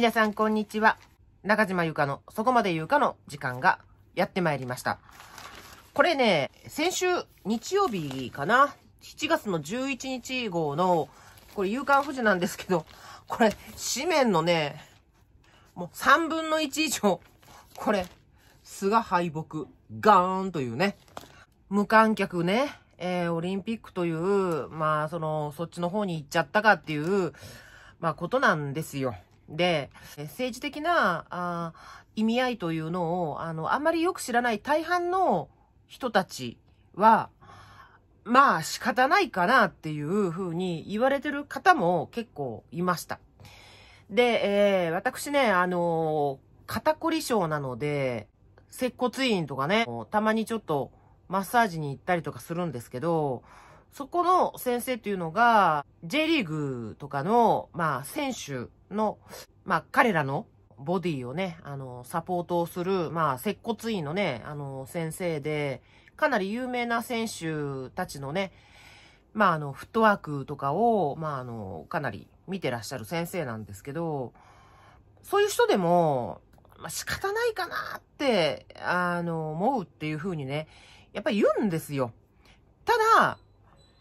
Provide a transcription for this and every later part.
皆さんこんにちは。中島ゆかの、そこまでゆかの時間がやってまいりました。これね、先週日曜日かな ?7 月の11日号の、これ夕刊富士なんですけど、これ、紙面のね、もう3分の1以上、これ、菅敗北、ガーンというね、無観客ね、えー、オリンピックという、まあ、その、そっちの方に行っちゃったかっていう、まあ、ことなんですよ。で、政治的なあ意味合いというのを、あの、あんまりよく知らない大半の人たちは、まあ仕方ないかなっていうふうに言われてる方も結構いました。で、えー、私ね、あのー、肩こり症なので、接骨院とかね、たまにちょっとマッサージに行ったりとかするんですけど、そこの先生っていうのが、J リーグとかの、まあ、選手の、まあ、彼らのボディをね、あの、サポートをする、まあ、接骨院のね、あの、先生で、かなり有名な選手たちのね、まあ、あの、フットワークとかを、まあ、あの、かなり見てらっしゃる先生なんですけど、そういう人でも、まあ、仕方ないかなって、あの、思うっていうふうにね、やっぱり言うんですよ。ただ、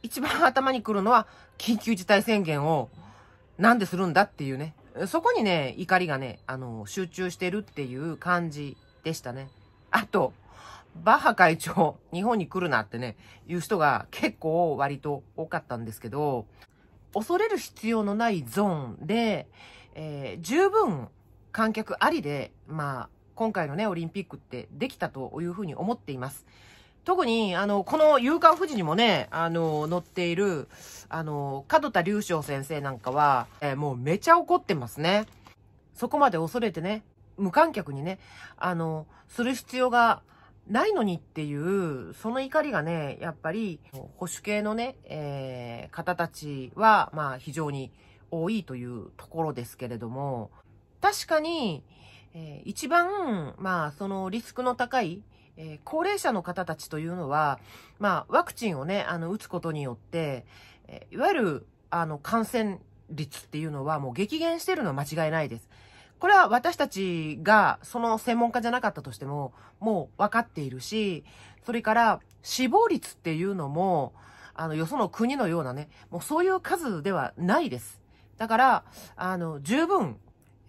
一番頭にくるのは、緊急事態宣言を、なんでするんだっていうね。そこにね、怒りがね、あの、集中してるっていう感じでしたね。あと、バッハ会長、日本に来るなってね、言う人が結構割と多かったんですけど、恐れる必要のないゾーンで、えー、十分観客ありで、まあ、今回のね、オリンピックってできたというふうに思っています。特に、あの、この夕刊富士にもね、あの、載っている、あの、角田隆章先生なんかは、えー、もうめちゃ怒ってますね。そこまで恐れてね、無観客にね、あの、する必要がないのにっていう、その怒りがね、やっぱり、保守系のね、えー、方たちは、まあ、非常に多いというところですけれども、確かに、えー、一番、まあ、そのリスクの高い、えー、高齢者の方たちというのは、まあ、ワクチンをね、あの、打つことによって、えー、いわゆる、あの、感染率っていうのはもう激減してるのは間違いないです。これは私たちがその専門家じゃなかったとしても、もう分かっているし、それから死亡率っていうのも、あの、よその国のようなね、もうそういう数ではないです。だから、あの、十分、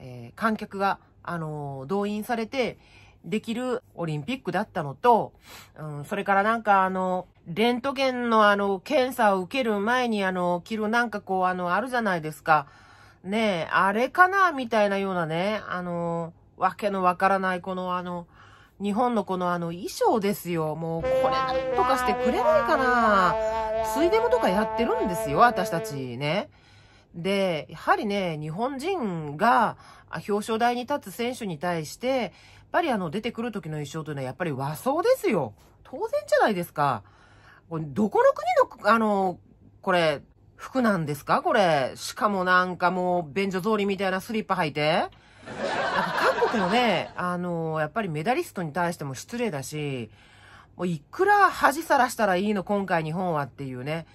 えー、観客が、あの、動員されて、できるオリンピックだったのと、うん、それからなんかあの、レントゲンのあの、検査を受ける前にあの、着るなんかこうあの、あるじゃないですか。ねえ、あれかなみたいなようなね、あの、わけのわからないこのあの、日本のこのあの衣装ですよ。もうこれなんとかしてくれないかな。ついでもとかやってるんですよ、私たちね。で、やはりね、日本人が表彰台に立つ選手に対して、っぱりあの、出てくる時の衣装というのはやっぱり和装ですよ。当然じゃないですか。これどこの国の、あの、これ、服なんですかこれ。しかもなんかもう、便所通りみたいなスリッパ履いて。韓国のね、あの、やっぱりメダリストに対しても失礼だし、もういくら恥さらしたらいいの今回日本はっていうね。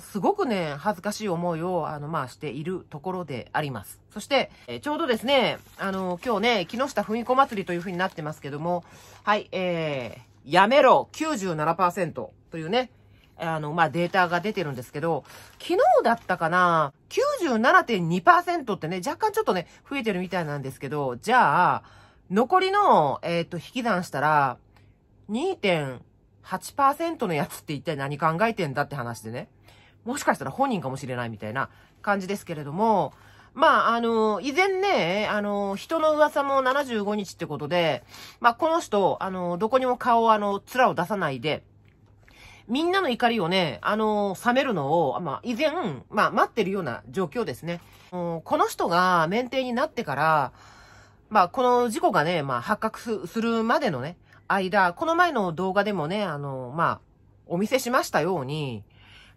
すごくね、恥ずかしい思いを、あの、まあ、しているところであります。そして、えちょうどですね、あの、今日ね、木下文子祭りという風になってますけども、はい、えー、やめろ97%というね、あの、まあ、データが出てるんですけど、昨日だったかな、97.2%ってね、若干ちょっとね、増えてるみたいなんですけど、じゃあ、残りの、えっ、ー、と、引き算したら、2.8%のやつって一体何考えてんだって話でね。もしかしたら本人かもしれないみたいな感じですけれども、まあ、あの、以前ね、あの、人の噂も75日ってことで、まあ、この人、あの、どこにも顔を、あの、面を出さないで、みんなの怒りをね、あの、冷めるのを、まあ、以前、まあ、待ってるような状況ですね。この人が免停になってから、まあ、この事故がね、まあ、発覚するまでのね、間、この前の動画でもね、あの、まあ、お見せしましたように、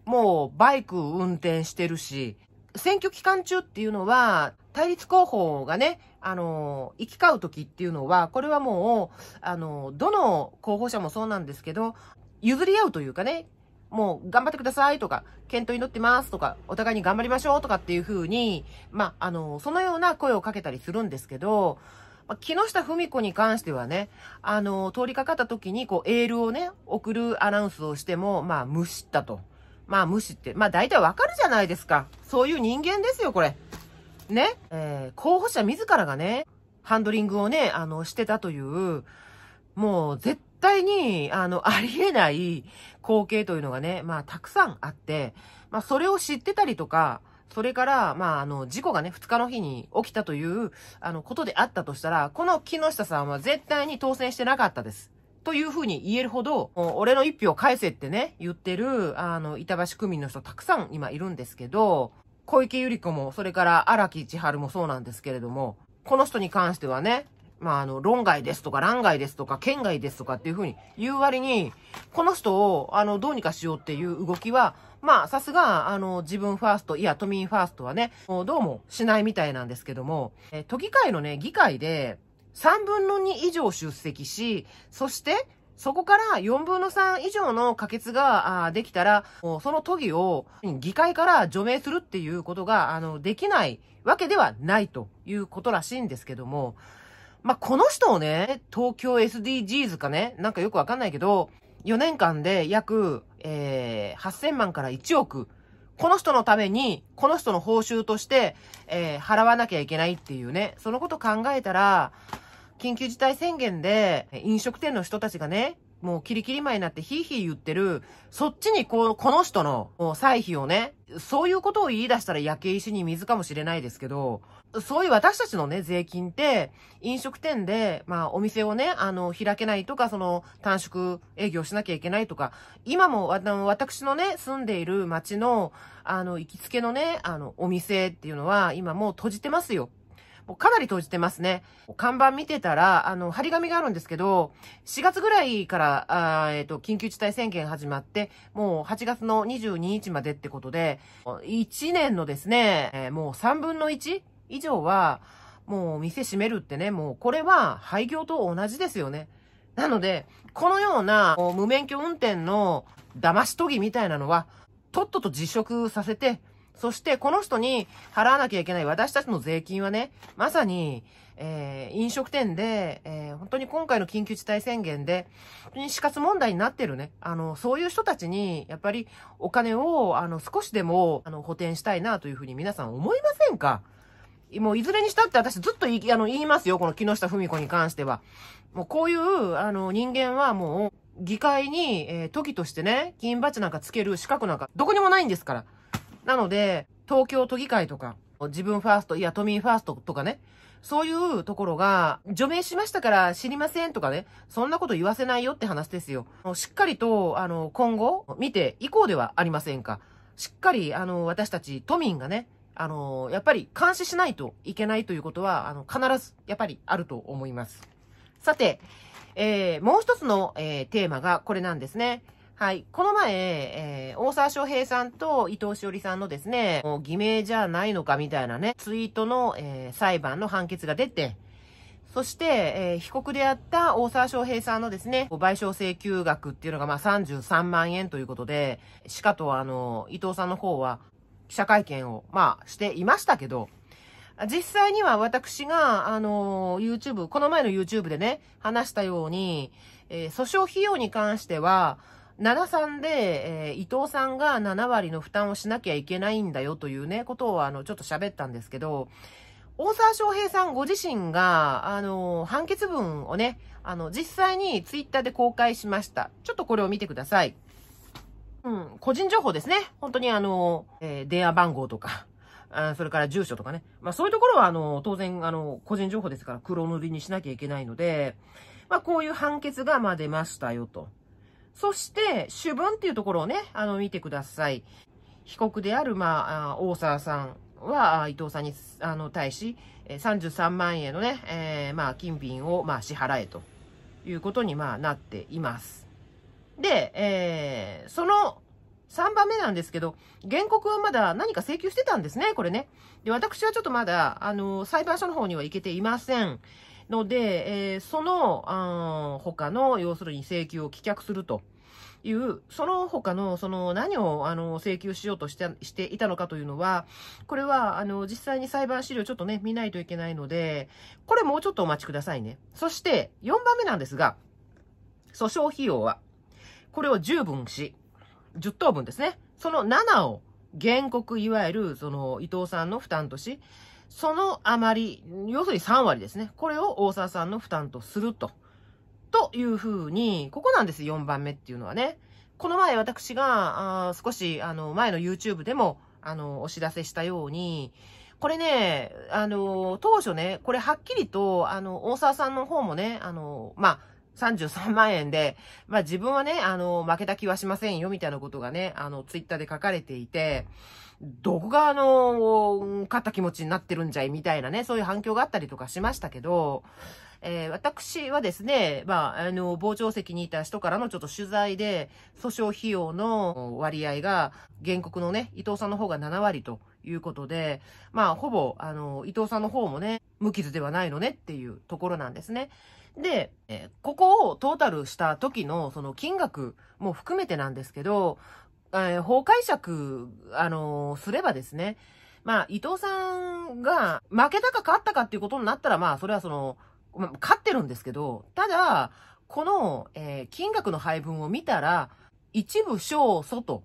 もうバイク運転してるし、選挙期間中っていうのは、対立候補がね、あの、行き交う時っていうのは、これはもう、あの、どの候補者もそうなんですけど、譲り合うというかね、もう頑張ってくださいとか、検討に乗ってますとか、お互いに頑張りましょうとかっていうふうに、まあ、あの、そのような声をかけたりするんですけど、まあ、木下富美子に関してはね、あの、通りかかった時に、こう、エールをね、送るアナウンスをしても、まあ、無視ったと。まあ無視って、まあ大体わかるじゃないですか。そういう人間ですよ、これ。ね。えー、候補者自らがね、ハンドリングをね、あの、してたという、もう絶対に、あの、ありえない光景というのがね、まあたくさんあって、まあそれを知ってたりとか、それから、まあ、あの、事故がね、二日の日に起きたという、あの、ことであったとしたら、この木下さんは絶対に当選してなかったです。というふうに言えるほど、俺の一票返せってね、言ってる、あの、板橋区民の人たくさん今いるんですけど、小池百合子も、それから荒木千春もそうなんですけれども、この人に関してはね、まあ、あの、論外ですとか、乱外ですとか、県外ですとかっていうふうに言う割に、この人を、あの、どうにかしようっていう動きは、まあ、さすが、あの、自分ファースト、いや、都民ファーストはね、どうもしないみたいなんですけども、え都議会のね、議会で、3分の2以上出席し、そして、そこから4分の3以上の可決ができたら、その都議を議会から除名するっていうことが、あの、できないわけではないということらしいんですけども、まあ、この人をね、東京 SDGs かね、なんかよくわかんないけど、4年間で約、えー、8000万から1億、この人のために、この人の報酬として、えー、払わなきゃいけないっていうね、そのこと考えたら、緊急事態宣言で飲食店の人たちがね、もうキリキリ前になってヒーヒー言ってる、そっちにこう、この人の歳費をね、そういうことを言い出したら焼け石に水かもしれないですけど、そういう私たちのね、税金って、飲食店で、まあ、お店をね、あの、開けないとか、その、短縮営業しなきゃいけないとか、今も、あの、私のね、住んでいる町の、あの、行きつけのね、あの、お店っていうのは、今もう閉じてますよ。もうかなり閉じてますね。看板見てたら、あの、張り紙があるんですけど、4月ぐらいから、あえっ、ー、と、緊急事態宣言始まって、もう8月の22日までってことで、1年のですね、えー、もう3分の 1? 以上は、もう店閉めるってね、もうこれは廃業と同じですよね。なので、このような無免許運転の騙し研ぎみたいなのは、とっとと辞職させて、そしてこの人に払わなきゃいけない私たちの税金はね、まさに、えー、飲食店で、えー、本当に今回の緊急事態宣言で、本当に死活問題になってるね。あの、そういう人たちに、やっぱりお金を、あの、少しでも、あの、補填したいなというふうに皆さん思いませんかもういずれにしたって私ずっと言い、あの、言いますよ。この木下文子に関しては。もうこういう、あの、人間はもう、議会に、えー、時としてね、金バなんかつける資格なんか、どこにもないんですから。なので、東京都議会とか、自分ファースト、いや、都民ファーストとかね、そういうところが、除名しましたから知りませんとかね、そんなこと言わせないよって話ですよ。しっかりと、あの、今後、見ていこうではありませんか。しっかり、あの、私たち都民がね、あの、やっぱり監視しないといけないということは、あの、必ず、やっぱりあると思います。さて、えー、もう一つの、えー、テーマがこれなんですね。はい。この前、えー、大沢翔平さんと伊藤詩織さんのですね、もう偽名じゃないのかみたいなね、ツイートの、えー、裁判の判決が出て、そして、えー、被告であった大沢翔平さんのですね、賠償請求額っていうのが、まあ、33万円ということで、しかとあの、伊藤さんの方は、記者会見を、まあ、していましたけど、実際には私が、あの、YouTube、この前の YouTube でね、話したように、えー、訴訟費用に関しては、7んで、えー、伊藤さんが7割の負担をしなきゃいけないんだよというね、ことをあの、ちょっと喋ったんですけど、大沢翔平さんご自身が、あの、判決文をね、あの、実際にツイッターで公開しました。ちょっとこれを見てください。うん、個人情報ですね。本当にあの、えー、電話番号とか、あそれから住所とかね。まあそういうところはあの、当然あの、個人情報ですから黒塗りにしなきゃいけないので、まあこういう判決がまあ出ましたよと。そして、主文っていうところをね、あの、見てください。被告である、まあ、大沢さんは、伊藤さんに、あの、対し、33万円のね、えー、まあ、金品を、まあ、支払えということに、まあ、なっています。で、えー、その3番目なんですけど、原告はまだ何か請求してたんですね、これね。で、私はちょっとまだ、あの、裁判所の方には行けていません。ので、えー、その、あ他の、要するに請求を棄却すると。いう、その他の、その何を、あの、請求しようとして、していたのかというのは、これは、あの、実際に裁判資料ちょっとね、見ないといけないので、これもうちょっとお待ちくださいね。そして、4番目なんですが、訴訟費用は、これを10分し、10等分ですね。その7を、原告、いわゆる、その、伊藤さんの負担とし、その余り、要するに3割ですね。これを大沢さんの負担とすると。というふうに、ここなんです、4番目っていうのはね。この前私が、あ少し、あの、前の YouTube でも、あの、お知らせしたように、これね、あの、当初ね、これはっきりと、あの、大沢さんの方もね、あの、まあ、33万円で、まあ自分はね、あの、負けた気はしませんよ、みたいなことがね、あの、ツイッターで書かれていて、どこがあの、勝った気持ちになってるんじゃい、みたいなね、そういう反響があったりとかしましたけど、えー、私はですね、まあ、あの、傍聴席にいた人からのちょっと取材で、訴訟費用の割合が、原告のね、伊藤さんの方が7割ということで、まあ、ほぼ、あの、伊藤さんの方もね、無傷ではないのねっていうところなんですね。で、えー、ここをトータルした時のその金額も含めてなんですけど、えー、法解釈、あのー、すればですね、まあ、伊藤さんが負けたか勝ったかっていうことになったら、まあ、それはその、勝ってるんですけど、ただ、この、えー、金額の配分を見たら、一部小訴と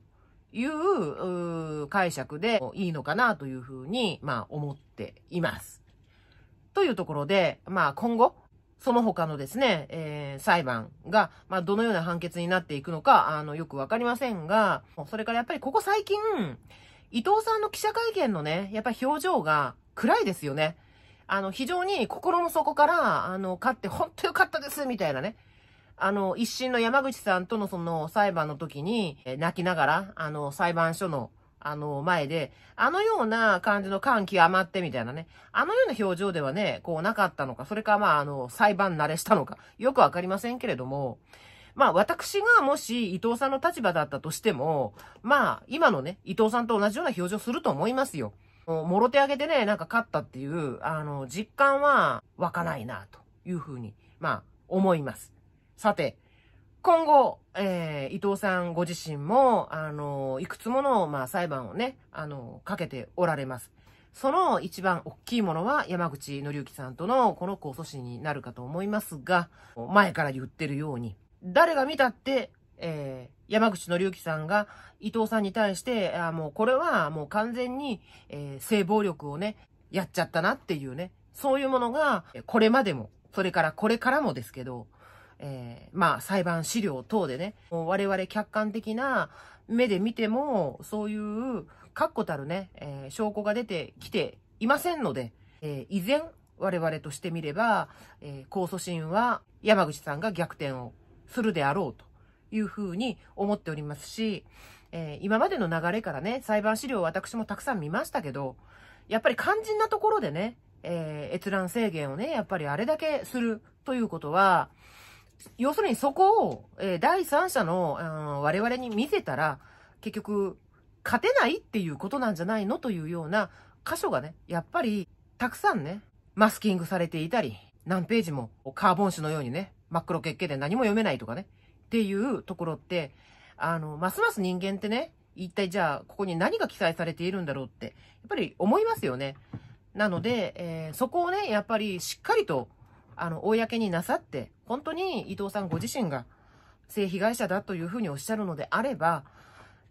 いう解釈でいいのかなというふうに、まあ、思っています。というところで、まあ、今後、その他のですね、えー、裁判が、まあ、どのような判決になっていくのか、あの、よくわかりませんが、それからやっぱりここ最近、伊藤さんの記者会見のね、やっぱ表情が暗いですよね。あの、非常に心の底から、あの、勝って本当よかったです、みたいなね。あの、一審の山口さんとのその裁判の時に、泣きながら、あの、裁判所のあの、前で、あのような感じの感極まってみたいなね、あのような表情ではね、こうなかったのか、それかまあ、あの、裁判慣れしたのか、よくわかりませんけれども、まあ私がもし伊藤さんの立場だったとしても、まあ今のね、伊藤さんと同じような表情すると思いますよ。もろ手上げでね、なんか勝ったっていう、あの、実感は湧かないな、というふうに、まあ思います。さて、今後、えー、伊藤さんご自身も、あの、いくつもの、まあ、裁判をね、あの、かけておられます。その一番大きいものは山口紀之さんとのこの控訴審になるかと思いますが、前から言ってるように、誰が見たって、えー、山口紀之さんが伊藤さんに対して、あもうこれはもう完全に、えー、性暴力をね、やっちゃったなっていうね、そういうものが、これまでも、それからこれからもですけど、えー、まあ裁判資料等でね、我々客観的な目で見ても、そういう確固たるね、えー、証拠が出てきていませんので、えー、依然我々としてみれば、えー、控訴審は山口さんが逆転をするであろうというふうに思っておりますし、えー、今までの流れからね、裁判資料を私もたくさん見ましたけど、やっぱり肝心なところでね、えー、閲覧制限をね、やっぱりあれだけするということは、要するにそこを、えー、第三者の、うん、我々に見せたら、結局、勝てないっていうことなんじゃないのというような箇所がね、やっぱり、たくさんね、マスキングされていたり、何ページもカーボン紙のようにね、真っ黒結形で何も読めないとかね、っていうところって、あの、ますます人間ってね、一体じゃあ、ここに何が記載されているんだろうって、やっぱり思いますよね。なので、えー、そこをね、やっぱりしっかりとあの、公になさって、本当に伊藤さんご自身が性被害者だというふうにおっしゃるのであれば、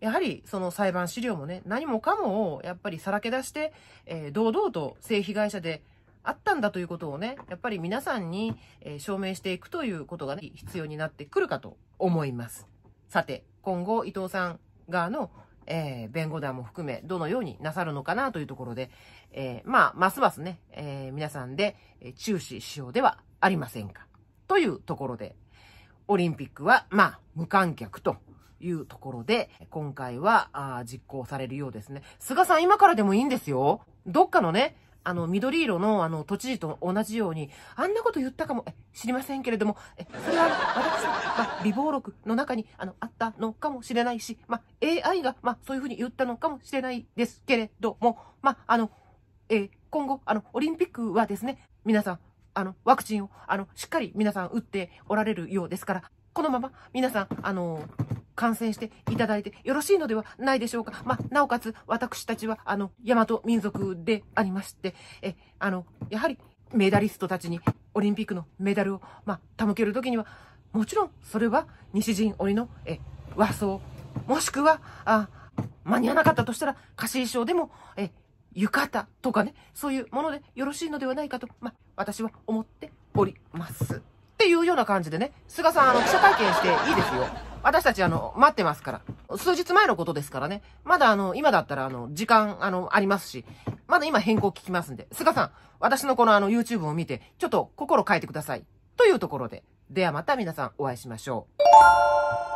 やはりその裁判資料もね、何もかもをやっぱりさらけ出して、えー、堂々と性被害者であったんだということをね、やっぱり皆さんに、え証明していくということが、ね、必要になってくるかと思います。さて、今後伊藤さん側のえー、弁護団も含め、どのようになさるのかなというところで、えー、まあ、ますますね、えー、皆さんで注視しようではありませんか。というところで、オリンピックは、まあ、無観客というところで、今回は、あ実行されるようですね。菅さん今からでもいいんですよ。どっかのね、あの、緑色の、あの、都知事と同じように、あんなこと言ったかも、知りませんけれども、え、それは、私の、まあ、微暴録の中に、あの、あったのかもしれないし、ま AI が、まそういうふうに言ったのかもしれないですけれども、まあ、あの、えー、今後、あの、オリンピックはですね、皆さん、あの、ワクチンを、あの、しっかり皆さん打っておられるようですから、このまま皆さん、あの、観戦していただいてよろしいのではないでしょうか。まあ、なおかつ、私たちは、あの、大和民族でありまして、え、あの、やはり、メダリストたちにオリンピックのメダルを、まあ、手向けるときには、もちろん、それは、西陣織の、え、和装、もしくは、あ、間に合わなかったとしたら、貸し衣装でも、え、浴衣とかね、そういうものでよろしいのではないかと、まあ、私は思っております。っていうような感じでね、菅さん、あの、記者会見していいですよ。私たち、あの、待ってますから。数日前のことですからね。まだ、あの、今だったら、あの、時間、あの、ありますし、まだ今変更聞きますんで、菅さん、私のこのあの、YouTube を見て、ちょっと心変えてください。というところで、ではまた皆さんお会いしましょう。